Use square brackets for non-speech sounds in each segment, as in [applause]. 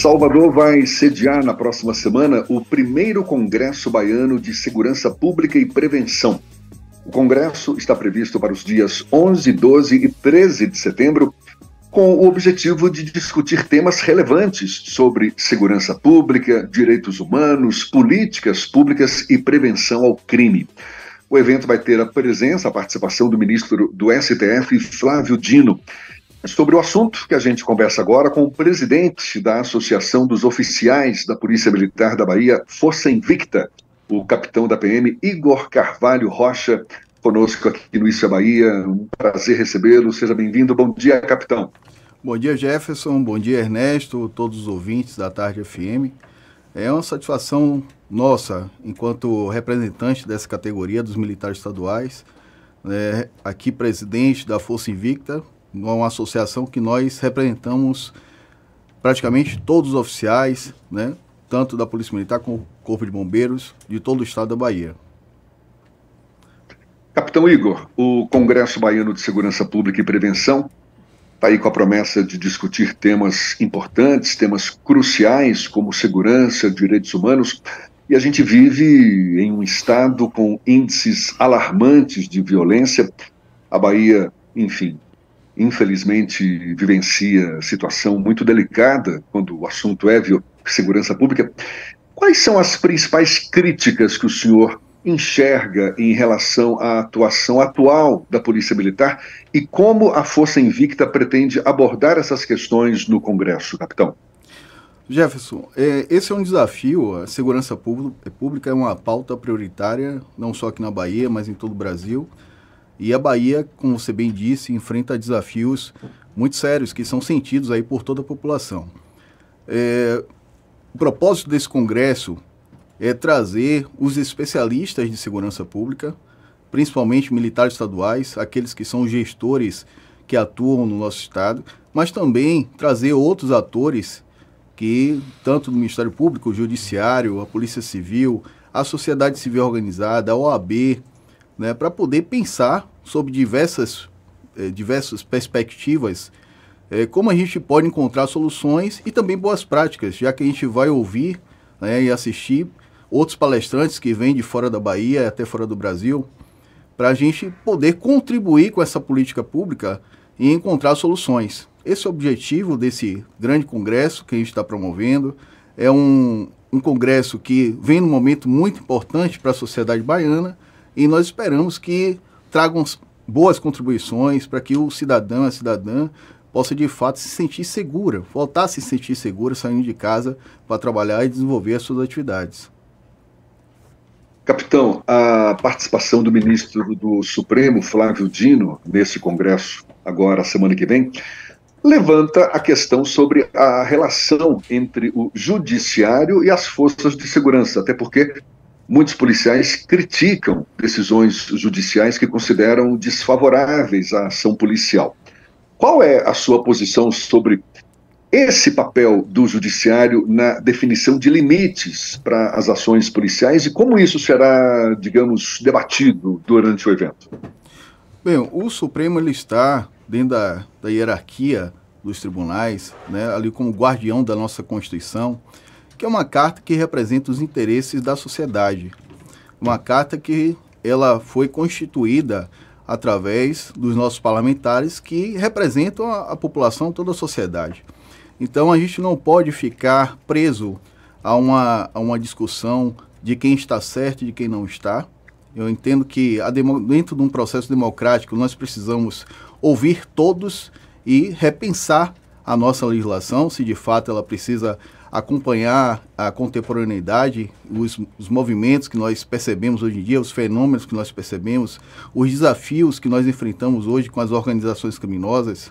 Salvador vai sediar na próxima semana o primeiro Congresso Baiano de Segurança Pública e Prevenção. O congresso está previsto para os dias 11, 12 e 13 de setembro, com o objetivo de discutir temas relevantes sobre segurança pública, direitos humanos, políticas públicas e prevenção ao crime. O evento vai ter a presença, a participação do ministro do STF, Flávio Dino, sobre o assunto que a gente conversa agora com o presidente da Associação dos Oficiais da Polícia Militar da Bahia, Força Invicta, o capitão da PM, Igor Carvalho Rocha, conosco aqui no Isso é Bahia. Um prazer recebê-lo. Seja bem-vindo. Bom dia, capitão. Bom dia, Jefferson. Bom dia, Ernesto, todos os ouvintes da Tarde FM. É uma satisfação nossa, enquanto representante dessa categoria dos militares estaduais, né, aqui presidente da Força Invicta, uma associação que nós representamos praticamente todos os oficiais, né? tanto da Polícia Militar como Corpo de Bombeiros, de todo o estado da Bahia. Capitão Igor, o Congresso Baiano de Segurança Pública e Prevenção está aí com a promessa de discutir temas importantes, temas cruciais como segurança, direitos humanos. E a gente vive em um estado com índices alarmantes de violência. A Bahia, enfim, infelizmente, vivencia situação muito delicada quando o assunto é segurança pública. Quais são as principais críticas que o senhor enxerga em relação à atuação atual da Polícia Militar e como a Força Invicta pretende abordar essas questões no Congresso, capitão? Jefferson, é, esse é um desafio. A segurança pública é uma pauta prioritária, não só aqui na Bahia, mas em todo o Brasil. E a Bahia, como você bem disse, enfrenta desafios muito sérios que são sentidos aí por toda a população. É, o propósito desse congresso é trazer os especialistas de segurança pública, principalmente militares estaduais, aqueles que são gestores que atuam no nosso estado, mas também trazer outros atores que tanto do Ministério Público, o Judiciário, a Polícia Civil, a sociedade civil organizada, a OAB, né, para poder pensar sob diversas, eh, diversas perspectivas, eh, como a gente pode encontrar soluções e também boas práticas, já que a gente vai ouvir né, e assistir outros palestrantes que vêm de fora da Bahia, até fora do Brasil, para a gente poder contribuir com essa política pública e encontrar soluções. Esse é o objetivo desse grande congresso que a gente está promovendo. É um, um congresso que vem num momento muito importante para a sociedade baiana e nós esperamos que tragam boas contribuições para que o cidadão, a cidadã, possa de fato se sentir segura, voltar a se sentir segura saindo de casa para trabalhar e desenvolver as suas atividades. Capitão, a participação do ministro do Supremo, Flávio Dino, nesse congresso, agora, semana que vem, levanta a questão sobre a relação entre o judiciário e as forças de segurança, até porque muitos policiais criticam decisões judiciais que consideram desfavoráveis à ação policial. Qual é a sua posição sobre esse papel do judiciário na definição de limites para as ações policiais e como isso será, digamos, debatido durante o evento? Bem, o Supremo ele está dentro da, da hierarquia dos tribunais, né, ali como guardião da nossa Constituição que é uma carta que representa os interesses da sociedade. Uma carta que ela foi constituída através dos nossos parlamentares que representam a, a população, toda a sociedade. Então a gente não pode ficar preso a uma, a uma discussão de quem está certo e de quem não está. Eu entendo que demo, dentro de um processo democrático nós precisamos ouvir todos e repensar a nossa legislação, se de fato ela precisa acompanhar a contemporaneidade, os, os, movimentos que nós percebemos hoje em dia, os fenômenos que nós percebemos, os desafios que nós enfrentamos hoje com as organizações criminosas,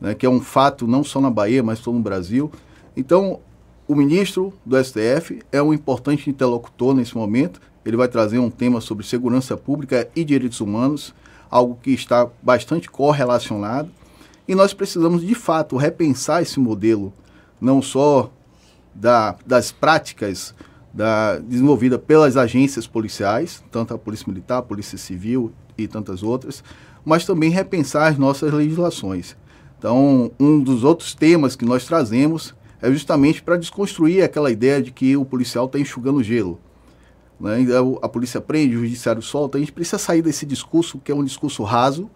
né, que é um fato não só na Bahia, mas todo no Brasil. Então, o ministro do STF é um importante interlocutor nesse momento. Ele vai trazer um tema sobre segurança pública e direitos humanos, algo que está bastante correlacionado. E nós precisamos, de fato, repensar esse modelo, não só da, das práticas da, desenvolvida pelas agências policiais, tanto a Polícia Militar, a Polícia Civil e tantas outras, mas também repensar as nossas legislações. Então, um dos outros temas que nós trazemos é justamente para desconstruir aquela ideia de que o policial está enxugando gelo. Né? A polícia prende, o judiciário solta. A gente precisa sair desse discurso, que é um discurso raso,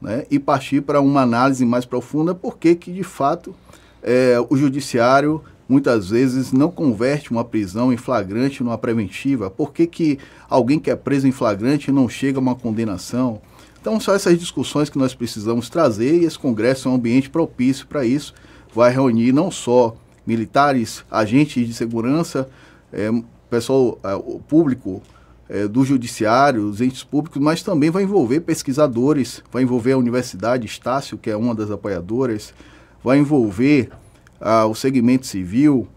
né? e partir para uma análise mais profunda, porque que, de fato, é, o judiciário muitas vezes não converte uma prisão em flagrante numa preventiva? Por que, que alguém que é preso em flagrante não chega a uma condenação? Então, são essas discussões que nós precisamos trazer e esse Congresso é um ambiente propício para isso. Vai reunir não só militares, agentes de segurança, é, pessoal é, público é, do judiciário, os entes públicos, mas também vai envolver pesquisadores, vai envolver a Universidade Estácio, que é uma das apoiadoras, vai envolver o segmento civil,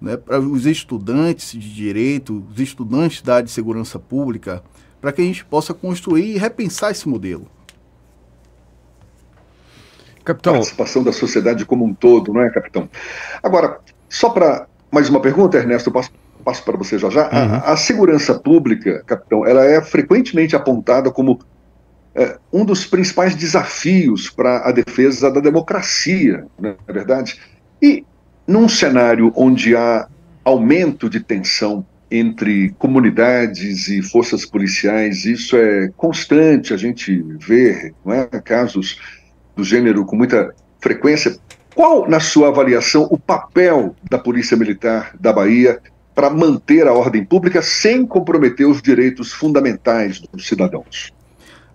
né, para os estudantes de direito, os estudantes da área de segurança pública, para que a gente possa construir e repensar esse modelo. Capitão. Participação da sociedade como um todo, não é, capitão? Agora, só para mais uma pergunta, Ernesto, eu passo, passo para você já já. Uhum. A, a, segurança pública, capitão, ela é frequentemente apontada como é, um dos principais desafios para a defesa da democracia, não é verdade? E num cenário onde há aumento de tensão entre comunidades e forças policiais, isso é constante, a gente vê é? casos do gênero com muita frequência. Qual, na sua avaliação, o papel da Polícia Militar da Bahia para manter a ordem pública sem comprometer os direitos fundamentais dos cidadãos?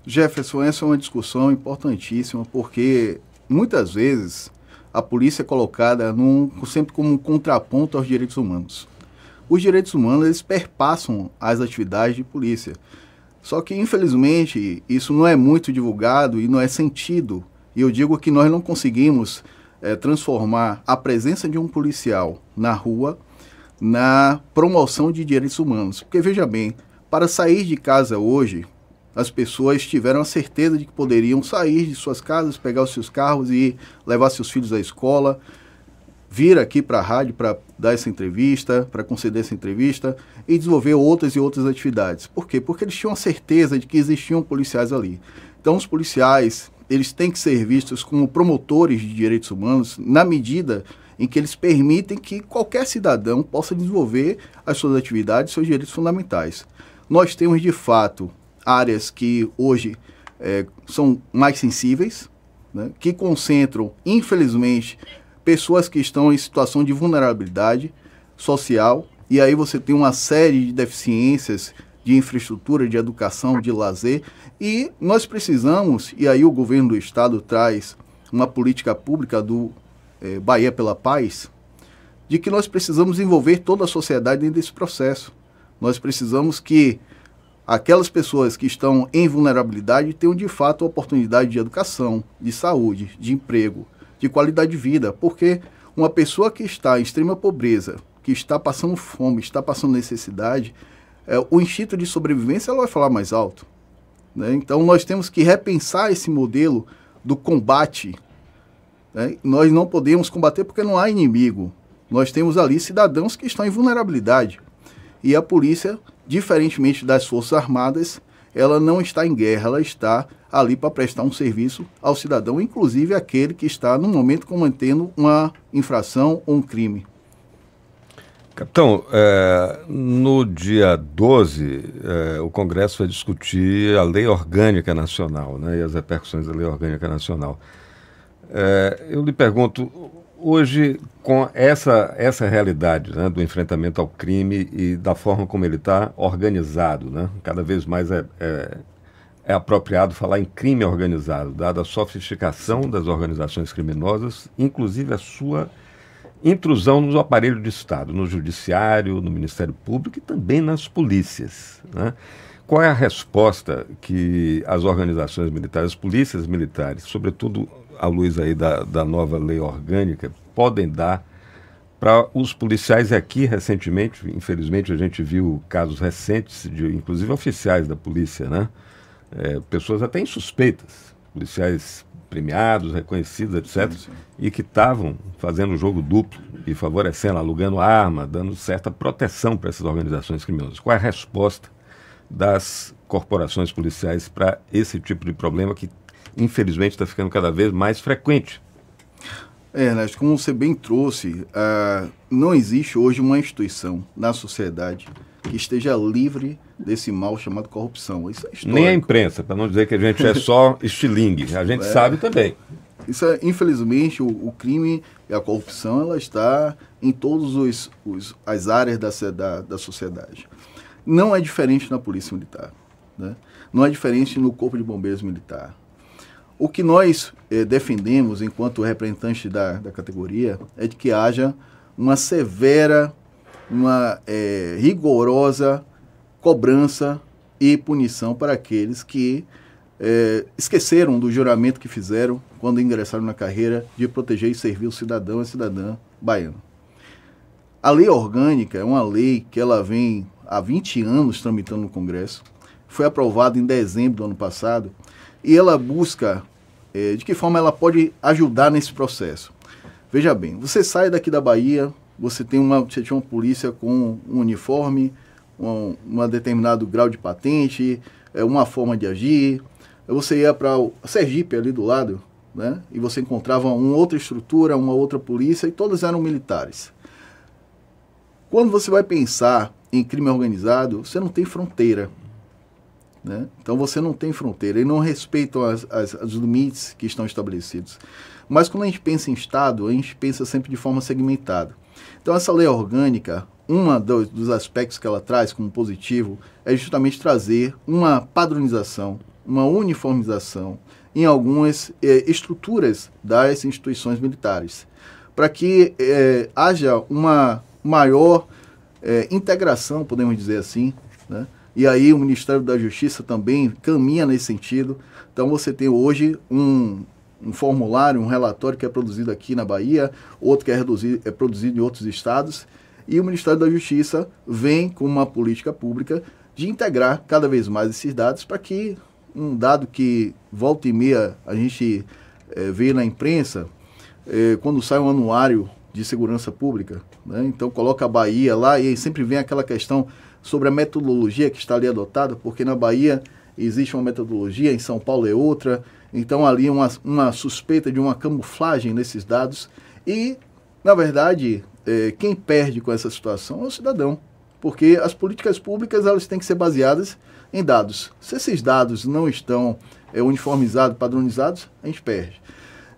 Jefferson, essa é uma discussão importantíssima, porque muitas vezes a polícia é colocada num, sempre como um contraponto aos direitos humanos. Os direitos humanos eles perpassam as atividades de polícia. Só que, infelizmente, isso não é muito divulgado e não é sentido. E eu digo que nós não conseguimos é, transformar a presença de um policial na rua na promoção de direitos humanos. Porque, veja bem, para sair de casa hoje, as pessoas tiveram a certeza de que poderiam sair de suas casas, pegar os seus carros e levar seus filhos à escola, vir aqui para a rádio para dar essa entrevista, para conceder essa entrevista e desenvolver outras e outras atividades. Por quê? Porque eles tinham a certeza de que existiam policiais ali. Então, os policiais, eles têm que ser vistos como promotores de direitos humanos na medida em que eles permitem que qualquer cidadão possa desenvolver as suas atividades, seus direitos fundamentais. Nós temos, de fato, áreas que hoje é, são mais sensíveis, né, que concentram, infelizmente, pessoas que estão em situação de vulnerabilidade social, e aí você tem uma série de deficiências de infraestrutura, de educação, de lazer, e nós precisamos, e aí o governo do estado traz uma política pública do é, Bahia pela Paz, de que nós precisamos envolver toda a sociedade dentro desse processo. Nós precisamos que aquelas pessoas que estão em vulnerabilidade tenham de fato oportunidade de educação, de saúde, de emprego, de qualidade de vida, porque uma pessoa que está em extrema pobreza, que está passando fome, está passando necessidade, é, o instinto de sobrevivência ela vai falar mais alto. Né? Então nós temos que repensar esse modelo do combate. Né? Nós não podemos combater porque não há inimigo. Nós temos ali cidadãos que estão em vulnerabilidade. E a polícia diferentemente das Forças Armadas, ela não está em guerra, ela está ali para prestar um serviço ao cidadão, inclusive aquele que está no momento cometendo uma infração ou um crime. Capitão, é, no dia 12, é, o Congresso vai discutir a Lei Orgânica Nacional né, e as repercussões da Lei Orgânica Nacional. É, eu lhe pergunto, Hoje, com essa, essa realidade né, do enfrentamento ao crime e da forma como ele está organizado, né, cada vez mais é, é, é, apropriado falar em crime organizado, dada a sofisticação das organizações criminosas, inclusive a sua intrusão nos aparelhos de Estado, no Judiciário, no Ministério Público e também nas polícias. Né? Qual é a resposta que as organizações militares, as polícias militares, sobretudo à luz aí da, da nova lei orgânica, podem dar para os policiais aqui recentemente, infelizmente a gente viu casos recentes de, inclusive oficiais da polícia, né? É, pessoas até insuspeitas, policiais premiados, reconhecidos, etc., sim, sim. e que estavam fazendo jogo duplo e favorecendo, alugando arma, dando certa proteção para essas organizações criminosas. Qual é a resposta das corporações policiais para esse tipo de problema que infelizmente, está ficando cada vez mais frequente. É, Ernesto, como você bem trouxe, uh, não existe hoje uma instituição na sociedade que esteja livre desse mal chamado corrupção. Isso é histórico. Nem a imprensa, para não dizer que a gente é só [laughs] estilingue. A gente é, sabe também. Isso é, infelizmente, o, o, crime e a corrupção ela está em todas as áreas da, da, da, sociedade. Não é diferente na polícia militar. Né? Não é diferente no corpo de bombeiros militar. O que nós eh, defendemos enquanto representante da, da categoria é de que haja uma severa, uma eh, rigorosa cobrança e punição para aqueles que eh, esqueceram do juramento que fizeram quando ingressaram na carreira de proteger e servir o cidadão e a cidadã baiano. A lei orgânica é uma lei que ela vem há 20 anos tramitando no Congresso, foi aprovada em dezembro do ano passado e ela busca é, de que forma ela pode ajudar nesse processo? Veja bem, você sai daqui da Bahia, você tem uma, você tinha uma polícia com um uniforme, um, um determinado grau de patente, é, uma forma de agir. Você ia para Sergipe, ali do lado, né? e você encontrava uma outra estrutura, uma outra polícia, e todas eram militares. Quando você vai pensar em crime organizado, você não tem fronteira. Né? Então você não tem fronteira e não respeitam as, as, os limites que estão estabelecidos. Mas quando a gente pensa em Estado, a gente pensa sempre de forma segmentada. Então essa lei orgânica, um dos, dos aspectos que ela traz como positivo é justamente trazer uma padronização, uma uniformização em algumas eh, estruturas das instituições militares, para que eh, haja uma maior eh, integração, podemos dizer assim, né? e aí o Ministério da Justiça também caminha nesse sentido. Então você tem hoje um, um formulário, um relatório que é produzido aqui na Bahia, outro que é, reduzido, é produzido em outros estados, e o Ministério da Justiça vem com uma política pública de integrar cada vez mais esses dados para que um dado que volta e meia a gente é, vê na imprensa, é, quando sai um anuário de segurança pública, né? então coloca a Bahia lá e sempre vem aquela questão sobre a metodologia que está ali adotada, porque na Bahia existe uma metodologia, em São Paulo é outra, então ali uma, uma suspeita de uma camuflagem nesses dados e, na verdade, é, quem perde com essa situação é o cidadão, porque as políticas públicas elas têm que ser baseadas em dados. Se esses dados não estão é, uniformizados, padronizados, a gente perde.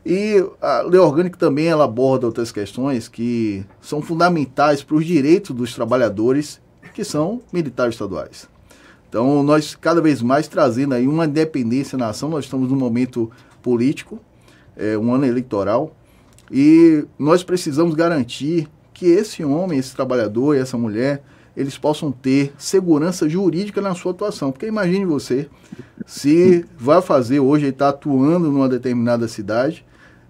E a lei orgânica também ela aborda outras questões que são fundamentais para os direitos dos trabalhadores que são militares estaduais. Então, nós cada vez mais trazendo aí uma independência na ação, nós estamos num momento político, é, um ano eleitoral, e nós precisamos garantir que esse homem, esse trabalhador e essa mulher, eles possam ter segurança jurídica na sua atuação. Porque imagine você, se vai fazer hoje, ele está atuando numa determinada cidade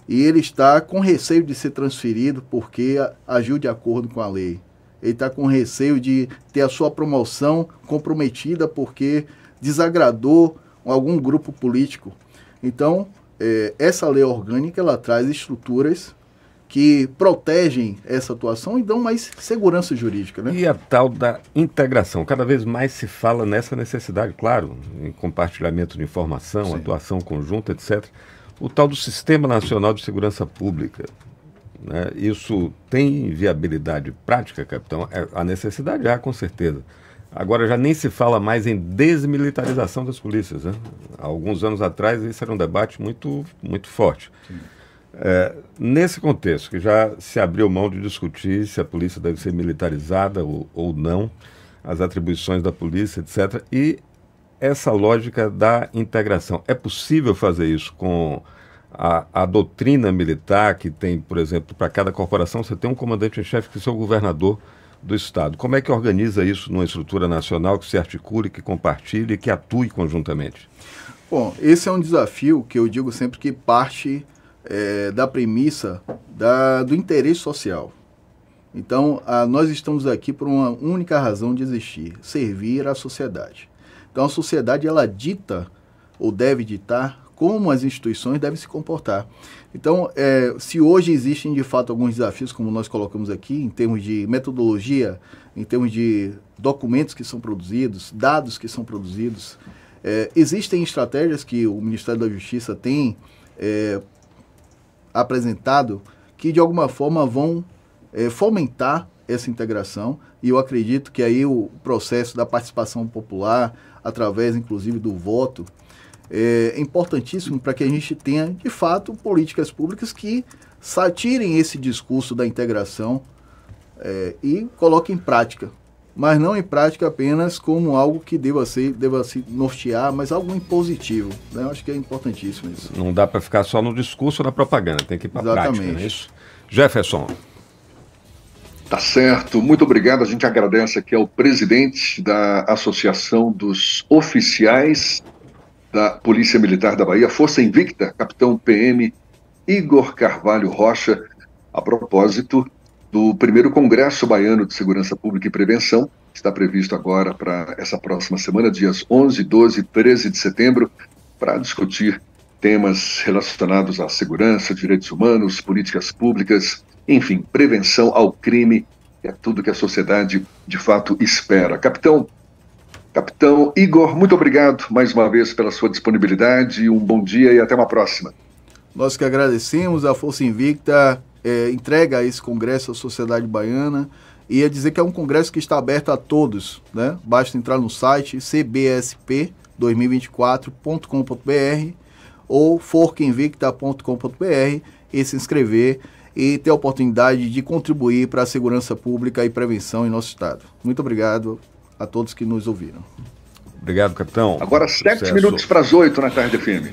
e ele está com receio de ser transferido porque agiu de acordo com a lei ele está com receio de ter a sua promoção comprometida porque desagradou algum grupo político. Então, é, essa lei orgânica ela traz estruturas que protegem essa atuação e dão mais segurança jurídica. Né? E a tal da integração. Cada vez mais se fala nessa necessidade, claro, em compartilhamento de informação, Sim. atuação conjunta, etc. O tal do Sistema Nacional de Segurança Pública, né? Isso tem viabilidade prática, capitão? É, a necessidade há, com certeza. Agora já nem se fala mais em desmilitarização das polícias. Né? Há alguns anos atrás, isso era um debate muito, muito forte. É, nesse contexto, que já se abriu mão de discutir se a polícia deve ser militarizada ou, ou não, as atribuições da polícia, etc., e essa lógica da integração. É possível fazer isso com a, a doutrina militar que tem, por exemplo, para cada corporação você tem um comandante-chefe que é o governador do Estado. Como é que organiza isso numa estrutura nacional que se articule, que compartilhe, que atue conjuntamente? Bom, esse é um desafio que eu digo sempre que parte é, da premissa da, do interesse social. Então, a, nós estamos aqui por uma única razão de existir: servir à sociedade. Então, a sociedade ela dita ou deve ditar como as instituições devem se comportar. Então, é, se hoje existem de fato alguns desafios, como nós colocamos aqui, em termos de metodologia, em termos de documentos que são produzidos, dados que são produzidos, é, existem estratégias que o Ministério da Justiça tem é, apresentado que, de alguma forma, vão é, fomentar essa integração e eu acredito que aí o processo da participação popular, através inclusive do voto, é importantíssimo para que a gente tenha, de fato, políticas públicas que satirem esse discurso da integração é, e coloquem em prática. Mas não em prática apenas como algo que deva ser, deva se nortear, mas algo impositivo. Né? Eu acho que é importantíssimo isso. Não dá para ficar só no discurso, na propaganda, tem que ir para a prática, é isso? Jefferson. Tá certo, muito obrigado. A gente agradece aqui ao presidente da Associação dos Oficiais da Polícia Militar da Bahia, Força Invicta, capitão PM Igor Carvalho Rocha, a propósito do primeiro Congresso Baiano de Segurança Pública e Prevenção, que está previsto agora para essa próxima semana, dias 11, 12 e 13 de setembro, para discutir temas relacionados à segurança, direitos humanos, políticas públicas, enfim, prevenção ao crime, é tudo que a sociedade de fato espera. Capitão, Capitão Igor, muito obrigado mais uma vez pela sua disponibilidade. Um bom dia e até uma próxima. Nós que agradecemos a Força Invicta, é, entrega esse congresso à sociedade baiana e a é dizer que é um congresso que está aberto a todos, né? Basta entrar no site cbsp2024.com.br ou forquinvicta.com.br e se inscrever e ter a oportunidade de contribuir para a segurança pública e prevenção em nosso estado. Muito obrigado a todos que nos ouviram. Obrigado, capitão. Agora, sete minutos para as oito na tarde firme.